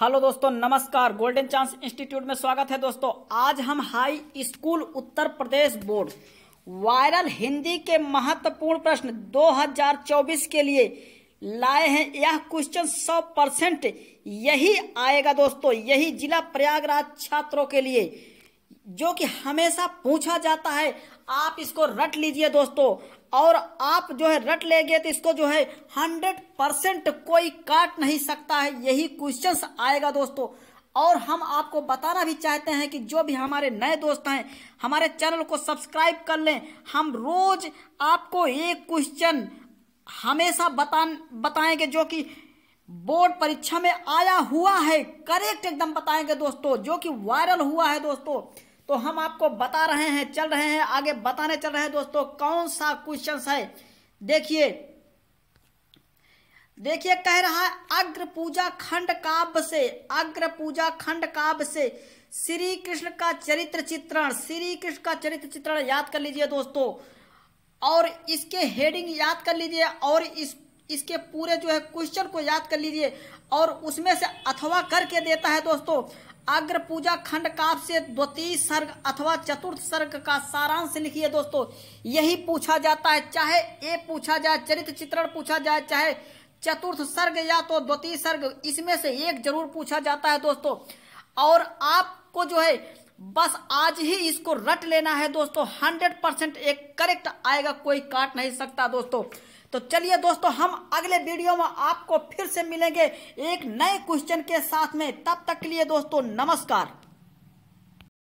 hello दोस्तों नमस्कार golden chance institute में स्वागत है दोस्तों आज हम high school Uttar Pradesh board viral Hindi के महत्वपूर्ण प्रश्न 2024 के लिए लाए हैं यह क्वेश्चन 100 परसेंट यही आएगा दोस्तों यही जिला प्रयागराज छात्रों के लिए जो कि हमेशा पूछा जाता है आप इसको रट लीजिए दोस्तों और आप जो है रट लेंगे तो इसको जो है हंड्रेड परसेंट कोई काट नहीं सकता है यही क्वेश्चंस आएगा दोस्तों और हम आपको बताना भी चाहते हैं कि जो भी हमारे नए दोस्त हैं हमारे चैनल को सब्सक्राइब कर लें हम रोज आपको एक क्वेश्चन हमेशा बता बताएंगे जो कि बोर्ड परीक्षा में आया हुआ है करेक्ट एकदम बताएंगे दोस्तों जो कि वायरल हुआ है दोस्तों तो हम आपको बता रहे हैं चल रहे हैं आगे बताने चल रहे हैं दोस्तों कौन सा क्वेश्चन है देखिए देखिए कह रहा है अग्र पूजा खंड काव्य से अग्र पूजा खंड काव्य से श्री कृष्ण का चरित्र चित्रण श्री कृष्ण का चरित्र चित्रण याद कर लीजिए दोस्तों और इसके हेडिंग याद कर लीजिए और इस इसके पूरे जो है क्वेश्चन को याद कर लीजिए और उसमें से अथवा करके देता है दोस्तों अग्र पूजा खंड काव्य से द्वितीय सर्ग अथवा चतुर्थ सर्ग का सारांश लिखिए दोस्तों यही पूछा जाता है चाहे ए पूछा जाए चरित्र चित्रण पूछा जाए चाहे चतुर्थ सर्ग या तो द्वितीय सर्ग इसमें से एक जरूर पूछा जाता है दोस्तों और आपको जो है बस आज ही इसको रट लेना है दोस्तों हंड्रेड परसेंट एक करेक्ट आएगा कोई काट नहीं सकता दोस्तों तो चलिए दोस्तों हम अगले वीडियो में आपको फिर से मिलेंगे एक नए क्वेश्चन के साथ में तब तक के लिए दोस्तों नमस्कार